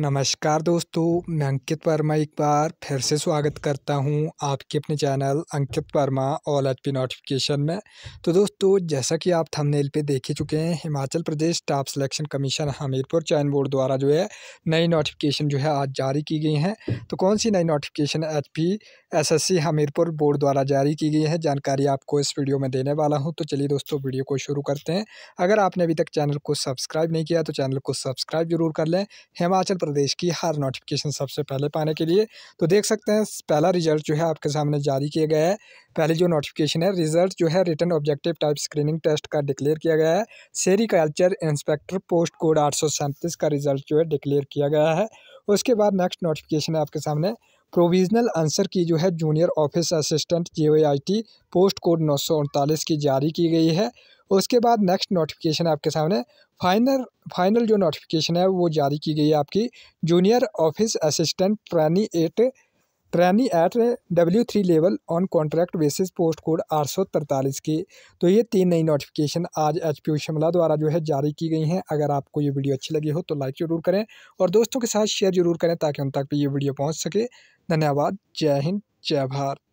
नमस्कार दोस्तों मैं अंकित वर्मा एक बार फिर से स्वागत करता हूं आपके अपने channel Ankit Verma all H P notification में तो दोस्तों जैसा कि आप थंबनेल पे देख ही चुके हैं Himachal Pradesh staff selection commission Hamirpur चयन बोर्ड द्वारा जो है नई नोटिफिकेशन जो है आज जारी की गई हैं तो कौन सी नई notification H P S S C Hamirpur board द्वारा जारी की गई है जानकारी आपको इस वीडियो में देने वाला हूँ तो चलिए दोस्तों वीडियो को शुरू करते हैं अगर आपने अभी तक चैनल को सब्सक्राइब नहीं किया तो चैनल को सब्सक्राइब जरूर कर लें हिमाचल प्रदेश की हर नोटिफिकेशन सबसे पहले पाने के लिए तो देख सकते हैं पहला रिजल्ट जो है आपके सामने जारी किया गया है पहले जो नोटिफिकेशन है रिजल्ट जो है written objective type screening test का डिक्लेयर किया गया है सेरिकल्चर इंस्पेक्टर पोस्ट कोड आठ का रिजल्ट जो है डिक्लेयर किया गया है उसके बाद नेक्स्ट नोटिफिकेशन है आपके सामने प्रोविजनल आंसर की जो है junior office assistant J post code नौ की जारी की गई है उसके बाद नेक्स्ट नोटिफिकेशन आपके सामने फाइनल फाइनल जो नोटिफिकेशन है वो जारी की गई है आपकी junior office assistant trainee at trainee at W three level on contract basis post code आठ सौ तरतालीस के तो ये तीन नई नोटिफिकेशन आज एच पी शिमला द्वारा जो है जारी की गई हैं अगर आपको ये वीडियो अच्छी लगी हो तो लाइक ज़रूर करें और दोस्तों के साथ शेयर जरूर करें ताकि उन तक भी ये वीडियो पहुँच सके धन्यवाद जय हिंद जय भारत